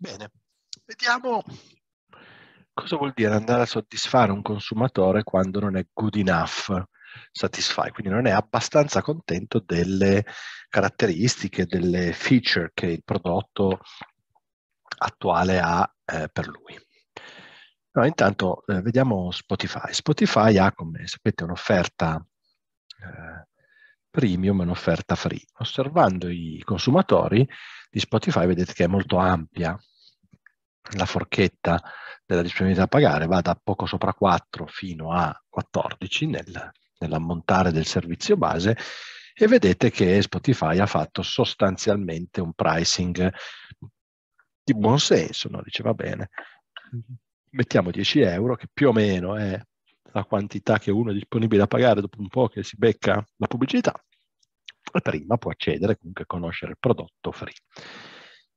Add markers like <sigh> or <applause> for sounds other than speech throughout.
Bene, vediamo cosa vuol dire andare a soddisfare un consumatore quando non è good enough satisfy, quindi non è abbastanza contento delle caratteristiche, delle feature che il prodotto attuale ha eh, per lui. No, intanto eh, vediamo Spotify. Spotify ha, come sapete, un'offerta eh, premium e un'offerta free. Osservando i consumatori, di Spotify vedete che è molto ampia la forchetta della disponibilità a pagare, va da poco sopra 4 fino a 14 nel, nell'ammontare del servizio base e vedete che Spotify ha fatto sostanzialmente un pricing di buon senso, no? va bene, mettiamo 10 euro che più o meno è la quantità che uno è disponibile a pagare dopo un po' che si becca la pubblicità prima può accedere comunque a conoscere il prodotto free.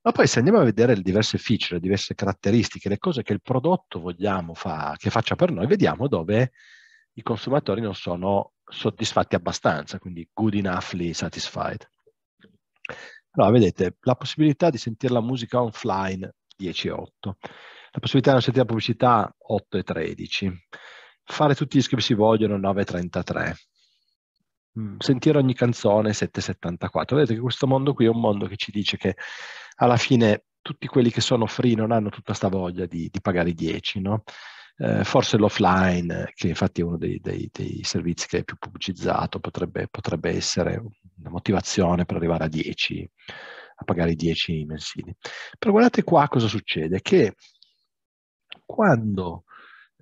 Ma poi se andiamo a vedere le diverse feature, le diverse caratteristiche, le cose che il prodotto vogliamo fa, che faccia per noi, vediamo dove i consumatori non sono soddisfatti abbastanza, quindi good enoughly satisfied. Allora, vedete, la possibilità di sentire la musica offline 10,8, la possibilità di non sentire la pubblicità 8,13, fare tutti gli che si vogliono 9,33, Mm. sentire ogni canzone 774. Vedete che questo mondo qui è un mondo che ci dice che alla fine tutti quelli che sono free non hanno tutta questa voglia di, di pagare 10, no? Eh, forse l'offline, che infatti è uno dei, dei, dei servizi che è più pubblicizzato, potrebbe, potrebbe, essere una motivazione per arrivare a 10, a pagare i 10 mensili. Però guardate qua cosa succede, che quando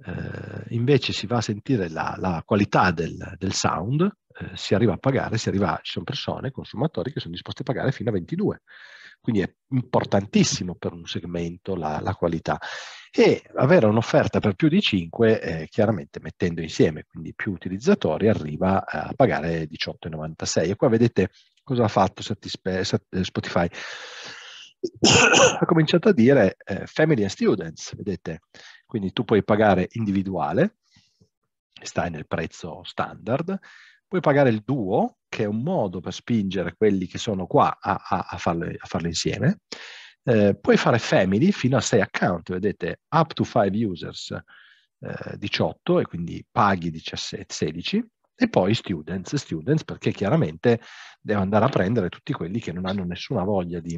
eh, invece si va a sentire la, la qualità del, del sound, eh, si arriva a pagare, arriva, ci sono persone, consumatori che sono disposti a pagare fino a 22. Quindi è importantissimo per un segmento la, la qualità. E avere un'offerta per più di 5, eh, chiaramente mettendo insieme, quindi più utilizzatori, arriva a pagare 18,96. E qua vedete cosa ha fatto eh, Spotify. <coughs> ha cominciato a dire eh, family and students, vedete? Quindi tu puoi pagare individuale, stai nel prezzo standard, Puoi pagare il duo, che è un modo per spingere quelli che sono qua a, a, a, farle, a farle, insieme. Eh, puoi fare family fino a 6 account, vedete, up to 5 users eh, 18 e quindi paghi 17, 16 e poi students, students perché chiaramente devo andare a prendere tutti quelli che non hanno nessuna voglia di,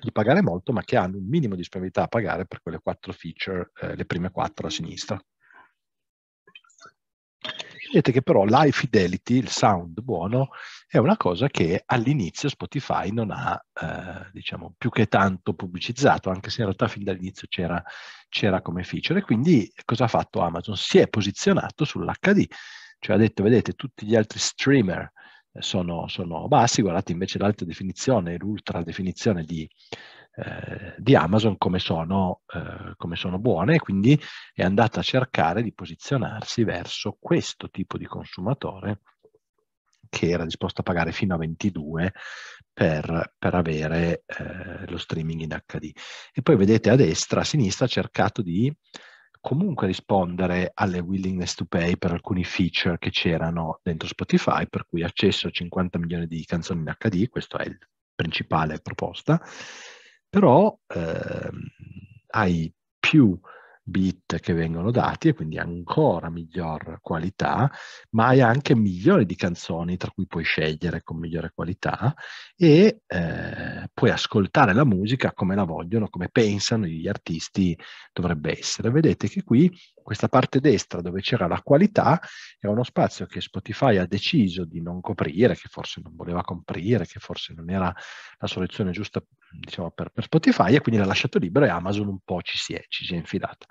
di pagare molto ma che hanno un minimo di disponibilità a pagare per quelle quattro feature, eh, le prime quattro a sinistra vedete che però l'high fidelity, il sound buono, è una cosa che all'inizio Spotify non ha, eh, diciamo, più che tanto pubblicizzato, anche se in realtà fin dall'inizio c'era, c'era come feature. E quindi cosa ha fatto Amazon? Si è posizionato sull'HD, cioè ha detto, vedete, tutti gli altri streamer eh, sono, sono bassi, guardate invece l'alta definizione, l'ultra definizione di eh, di Amazon come sono, eh, come sono buone e quindi è andata a cercare di posizionarsi verso questo tipo di consumatore che era disposto a pagare fino a 22 per, per avere eh, lo streaming in HD. E poi vedete a destra, a sinistra, ha cercato di comunque rispondere alle willingness to pay per alcuni feature che c'erano dentro Spotify, per cui accesso a 50 milioni di canzoni in HD, questa è la principale proposta, però eh, hai più bit che vengono dati e quindi ancora miglior qualità, ma hai anche migliori di canzoni tra cui puoi scegliere con migliore qualità e eh, puoi ascoltare la musica come la vogliono, come pensano gli artisti dovrebbe essere. Vedete che qui questa parte destra dove c'era la qualità è uno spazio che Spotify ha deciso di non coprire, che forse non voleva coprire, che forse non era la soluzione giusta diciamo, per, per, Spotify e quindi l'ha lasciato libero e Amazon un po' ci si è, ci si è infilata.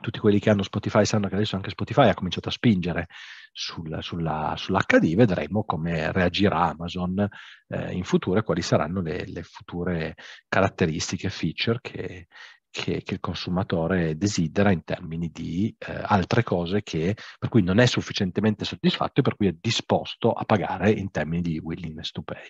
Tutti quelli che hanno Spotify sanno che adesso anche Spotify ha cominciato a spingere sul, sulla, sull'HD, vedremo come reagirà Amazon eh, in futuro e quali saranno le, le future caratteristiche, feature che, che, che, il consumatore desidera in termini di eh, altre cose che, per cui non è sufficientemente soddisfatto e per cui è disposto a pagare in termini di willingness to pay.